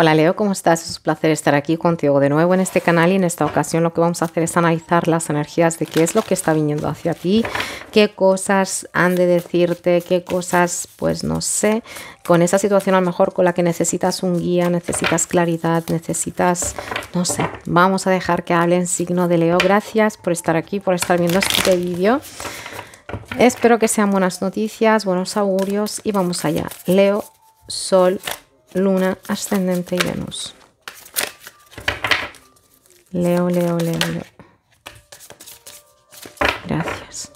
Hola Leo, ¿cómo estás? Es un placer estar aquí contigo de nuevo en este canal y en esta ocasión lo que vamos a hacer es analizar las energías de qué es lo que está viniendo hacia ti, qué cosas han de decirte, qué cosas, pues no sé, con esa situación a lo mejor con la que necesitas un guía, necesitas claridad, necesitas, no sé, vamos a dejar que hable en signo de Leo. Gracias por estar aquí, por estar viendo este vídeo. Espero que sean buenas noticias, buenos augurios y vamos allá. Leo, Sol, Luna, Ascendente y Venus. Leo, Leo, Leo, Leo. Gracias.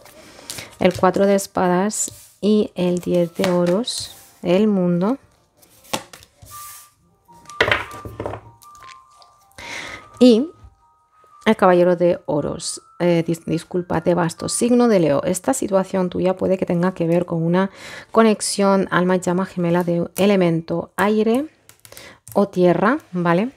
El 4 de espadas y el 10 de oros. El mundo. Y el caballero de oros, eh, disculpa, bastos, signo de Leo. Esta situación tuya puede que tenga que ver con una conexión alma llama gemela de elemento aire o tierra, ¿vale?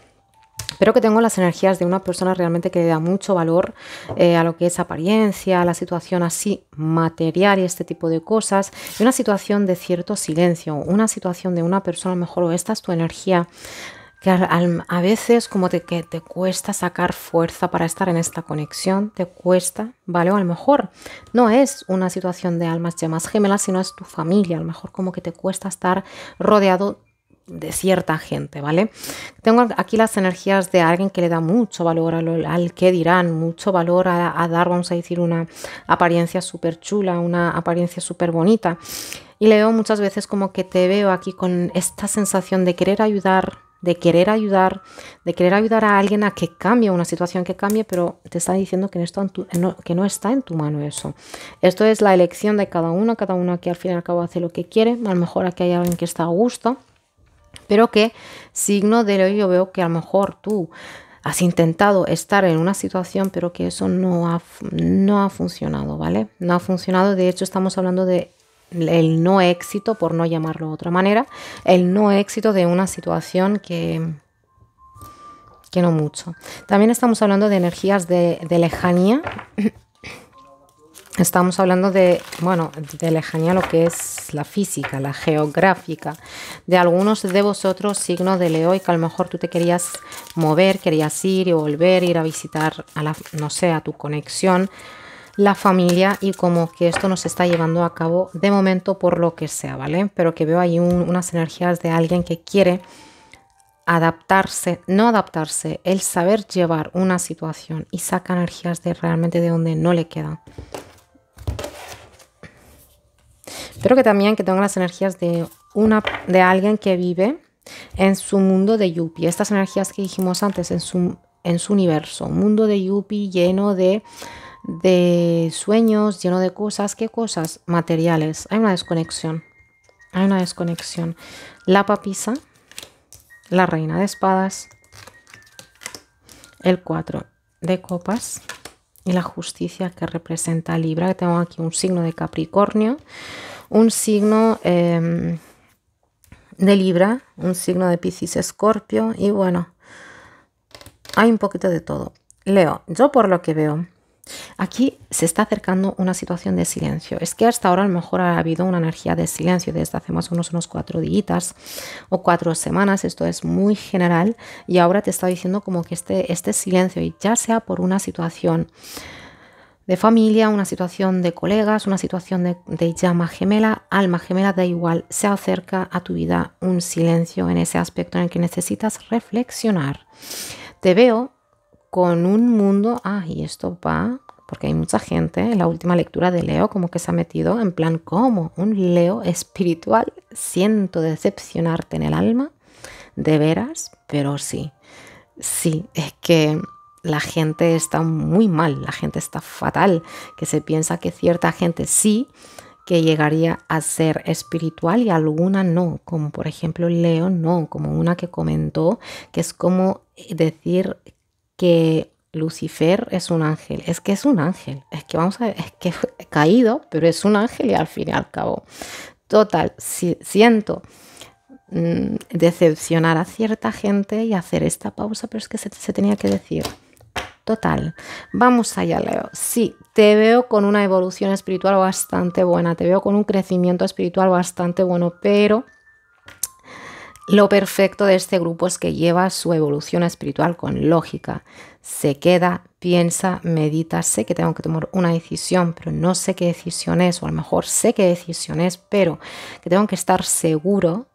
Pero que tengo las energías de una persona realmente que le da mucho valor eh, a lo que es apariencia, a la situación así material y este tipo de cosas. Y una situación de cierto silencio, una situación de una persona, mejor, o esta es tu energía que a, veces como te, que te cuesta sacar fuerza para estar en esta conexión, te cuesta, ¿vale? O a lo mejor no es una situación de almas llamas gemelas, sino es tu familia, a lo mejor como que te cuesta estar rodeado de cierta gente, ¿vale? Tengo aquí las energías de alguien que le da mucho valor al que dirán, mucho valor a, dar, vamos a decir, una apariencia súper chula, una apariencia súper bonita. Y le veo muchas veces como que te veo aquí con esta sensación de querer ayudar, de querer ayudar, de querer ayudar a alguien a que cambie una situación que cambie, pero te está diciendo que no está en tu, que no está en tu mano eso. Esto es la elección de cada uno, cada uno que al fin y al cabo hace lo que quiere, a lo mejor aquí hay alguien que está a gusto, pero que signo de ello yo veo que a lo mejor tú has intentado estar en una situación, pero que eso no no ha funcionado, ¿vale? No ha funcionado, de hecho estamos hablando de el no éxito, por no llamarlo de otra manera, el no éxito de una situación que, que no mucho. También estamos hablando de energías de, lejanía. Estamos hablando de, bueno, de lejanía lo que es la física, la geográfica, de algunos de vosotros, signos de Leo, y que a lo mejor tú te querías mover, querías ir y volver, ir a visitar, a la, no sé, a tu conexión, la familia y como que esto nos está llevando a cabo de momento por lo que sea, ¿vale? Pero que veo ahí unas energías de alguien que quiere adaptarse, no adaptarse, el saber llevar una situación y saca energías de realmente de donde no le queda. Pero que también que tenga las energías de, una, de alguien que vive en su mundo de Yuppie. Estas energías que dijimos antes, en su, en su universo. mundo de Yuppie lleno de de sueños, lleno de cosas. ¿Qué cosas? Materiales. Hay una desconexión. Hay una desconexión. La papisa, la reina de espadas, el 4 de copas y la justicia que representa Libra. Que tengo aquí un signo de Capricornio, un signo em, de Libra, un signo de Piscis Escorpio y bueno, hay un poquito de todo. Leo, yo por lo que veo, Aquí se está acercando una situación de silencio. Es que hasta ahora a lo mejor ha habido una energía de silencio desde hace más o menos unos cuatro días o cuatro semanas. Esto es muy general y ahora te está diciendo como que este, este silencio, y ya sea por una situación de familia, una situación de colegas, una situación de, de, llama gemela, alma gemela, da igual, se acerca a tu vida un silencio en ese aspecto en el que necesitas reflexionar. Te veo con un mundo, ah, y esto va, porque hay mucha gente en la última lectura de Leo como que se ha metido en plan, como Un Leo espiritual, siento decepcionarte en el alma, de veras, pero sí, sí, es que la gente está muy mal, la gente está fatal, que se piensa que cierta gente sí, que llegaría a ser espiritual y alguna no, como por ejemplo Leo no, como una que comentó, que es como decir que Lucifer es un ángel. Es que es un ángel. Es que vamos a ver, es que caído, pero es un ángel y al fin y al cabo. Total, siento mm, decepcionar a cierta gente y hacer esta pausa, pero es que se, se tenía que decir. Total, vamos allá, Leo. Sí, te veo con una evolución espiritual bastante buena, te veo con un crecimiento espiritual bastante bueno, pero lo perfecto de este grupo es que lleva su evolución espiritual con lógica. Se queda, piensa, medita, sé que tengo que tomar una decisión, pero no sé qué decisión es, o a lo mejor sé qué decisión es, pero que tengo que estar seguro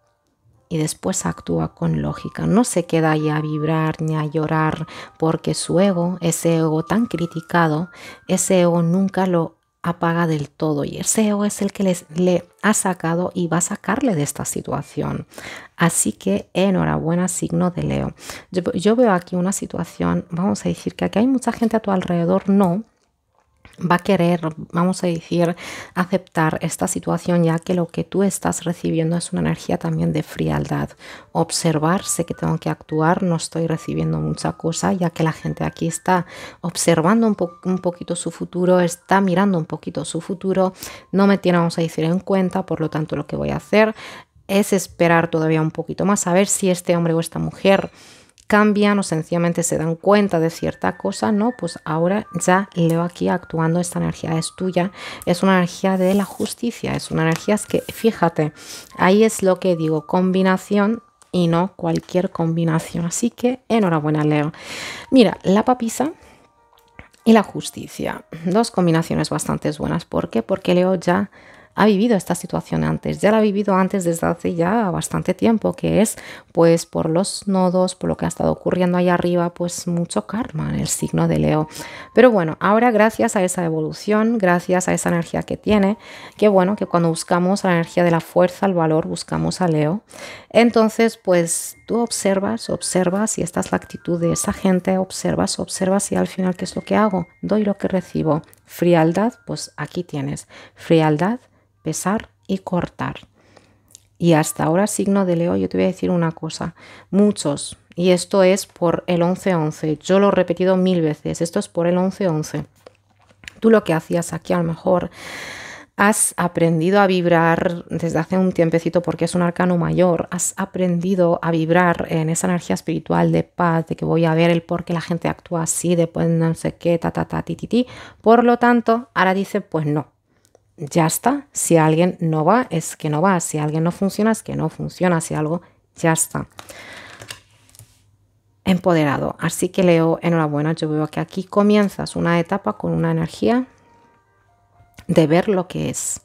y después actúa con lógica. No se queda ahí a vibrar ni a llorar porque su ego, ese ego tan criticado, ese ego nunca lo apaga del todo y el SEO es el que les, le ha sacado y va a sacarle de esta situación. Así que enhorabuena signo de Leo. Yo, yo veo aquí una situación, vamos a decir que aquí hay mucha gente a tu alrededor, no, va a querer, vamos a decir, aceptar esta situación ya que lo que tú estás recibiendo es una energía también de frialdad. Observar, sé que tengo que actuar, no estoy recibiendo mucha cosa ya que la gente aquí está observando un, un poquito su futuro, está mirando un poquito su futuro, no me tiene, vamos a decir, en cuenta, por lo tanto lo que voy a hacer es esperar todavía un poquito más a ver si este hombre o esta mujer cambian o sencillamente se dan cuenta de cierta cosa, no, pues ahora ya leo aquí actuando, esta energía es tuya, es una energía de la justicia, es una energía que, fíjate, ahí es lo que digo, combinación y no cualquier combinación. Así que enhorabuena, Leo. Mira, la papisa y la justicia, dos combinaciones bastante buenas. ¿Por qué? Porque Leo ya ha vivido esta situación antes, ya la ha vivido antes desde hace ya bastante tiempo, que es pues por los nodos, por lo que ha estado ocurriendo ahí arriba, pues mucho karma en el signo de Leo. Pero bueno, ahora gracias a esa evolución, gracias a esa energía que tiene, que bueno, que cuando buscamos la energía de la fuerza, el valor, buscamos a Leo. Entonces, pues tú observas, observas y esta es la actitud de esa gente, observas, observas y al final, ¿qué es lo que hago? Doy lo que recibo. Frialdad, pues aquí tienes. Frialdad, pesar y cortar. Y hasta ahora, signo de Leo, yo te voy a decir una cosa. Muchos, y esto es por el 11-11, yo lo he repetido mil veces, esto es por el 11-11. Tú lo que hacías aquí a lo mejor has aprendido a vibrar desde hace un tiempecito porque es un arcano mayor, has aprendido a vibrar en esa energía espiritual de paz, de que voy a ver el por qué la gente actúa así, de pues no sé qué, ta, ta, ta, ti, ti, ti. Por lo tanto, ahora dice, pues no, ya está. Si alguien no va, es que no va. Si alguien no funciona, es que no funciona. Si algo, ya está. Empoderado. Así que Leo, enhorabuena. Yo veo que aquí comienzas una etapa con una energía de ver lo que es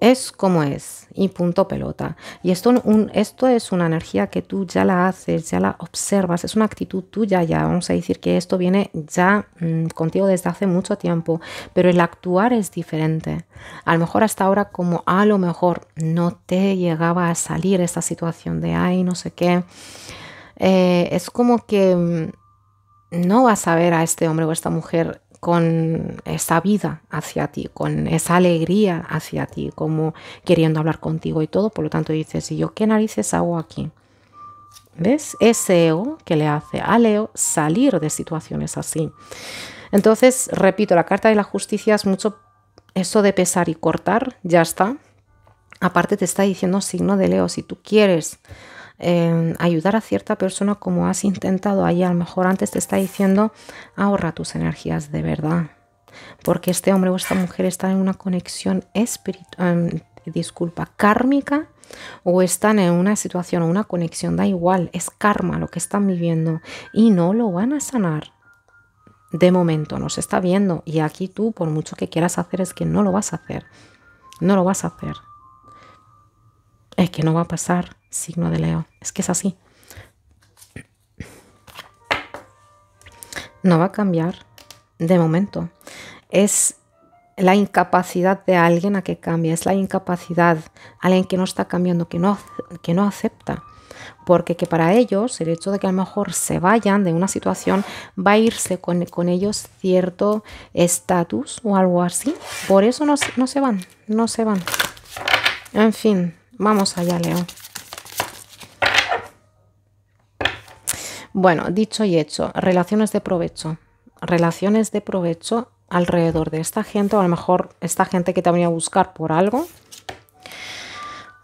es como es y punto pelota. Y esto, esto es una energía que tú ya la haces, ya la observas, es una actitud tuya ya. Vamos a decir que esto viene ya mm, contigo desde hace mucho tiempo, pero el actuar es diferente. A lo mejor hasta ahora como a lo mejor no te llegaba a salir esta situación de ay, no sé qué. Eh, es como que mm, no vas a ver a este hombre o esta mujer con esa vida hacia ti, con esa alegría hacia ti, como queriendo hablar contigo y todo. Por lo tanto, dices, ¿y yo qué narices hago aquí? ¿Ves? Ese ego que le hace a Leo salir de situaciones así. Entonces, repito, la carta de la justicia es mucho eso de pesar y cortar, ya está. Aparte te está diciendo signo de Leo, si tú quieres Em, ayudar a cierta persona como has intentado ahí, a lo mejor antes te está diciendo ahorra tus energías de verdad. Porque este hombre o esta mujer está en una conexión espiritual, em, disculpa, kármica o están en una situación o una conexión, da igual, es karma lo que están viviendo y no lo van a sanar. De momento nos está viendo y aquí tú, por mucho que quieras hacer, es que no lo vas a hacer. No lo vas a hacer. Es que no va a pasar signo de Leo. Es que es así. No va a cambiar de momento. Es la incapacidad de alguien a que cambie, es la incapacidad, alguien que no está cambiando, que no, que no acepta. Porque que para ellos el hecho de que a lo mejor se vayan de una situación va a irse con, ellos cierto estatus o algo así. Por eso no se van, no se van. En fin, vamos allá, Leo. Bueno, dicho y hecho, relaciones de provecho. Relaciones de provecho alrededor de esta gente o a lo mejor esta gente que te venía a buscar por algo.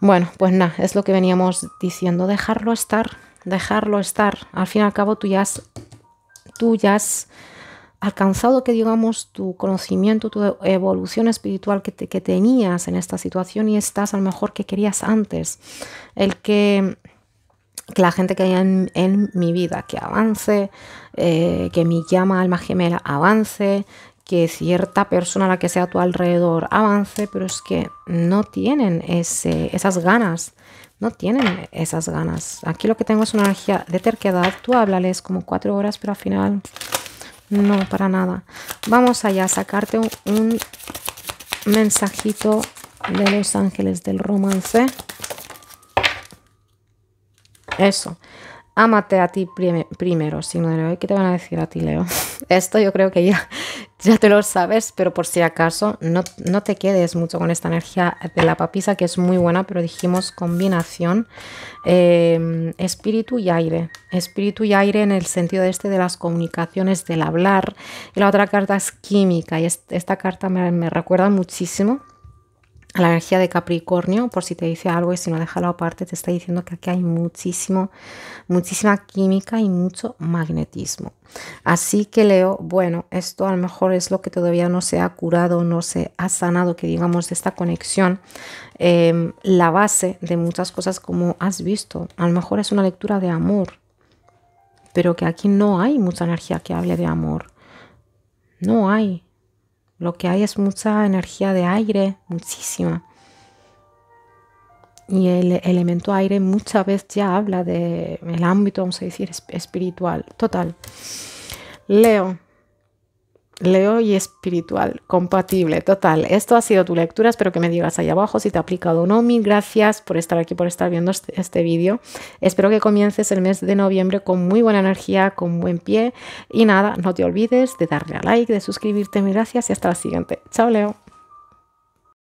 Bueno, pues nada, es lo que veníamos diciendo, dejarlo estar, dejarlo estar. Al fin y al cabo tú ya has, tú ya has alcanzado que digamos tu conocimiento, tu evolución espiritual que, que tenías en esta situación y estás a lo mejor que querías antes. El que que la gente que hay en, mi vida que avance, eh, que mi llama alma gemela avance, que cierta persona, la que sea a tu alrededor, avance, pero es que no tienen esas ganas, no tienen esas ganas. Aquí lo que tengo es una energía de terquedad, tú háblales como cuatro horas, pero al final no, para nada. Vamos allá, a sacarte un mensajito de los ángeles del romance. Eso. Ámate a ti primero, signo de Leo. ¿Qué te van a decir a ti, Leo? Esto yo creo que ya, ya te lo sabes, pero por si acaso, no, te quedes mucho con esta energía de la papisa, que es muy buena, pero dijimos combinación em, espíritu y aire. Espíritu y aire en el sentido este de las comunicaciones, del hablar. Y la otra carta es química, y esta carta me recuerda muchísimo la energía de Capricornio, por si te dice algo y si no, déjalo aparte, te está diciendo que aquí hay muchísimo, muchísima química y mucho magnetismo. Así que Leo, bueno, esto a lo mejor es lo que todavía no se ha curado, no se ha sanado, que digamos de esta conexión, em, la base de muchas cosas como has visto, a lo mejor es una lectura de amor, pero que aquí no hay mucha energía que hable de amor, no hay. Lo que hay es mucha energía de aire, muchísima. Y el elemento aire muchas veces ya habla del ámbito, vamos a decir, espiritual. Total. Leo. Leo y espiritual, compatible, total. Esto ha sido tu lectura, espero que me digas ahí abajo si te ha aplicado o no. Mil gracias por estar aquí, por estar viendo este, este, vídeo. Espero que comiences el mes de noviembre con muy buena energía, con buen pie. Y nada, no te olvides de darle a like, de suscribirte. Mil gracias y hasta la siguiente. Chao, Leo.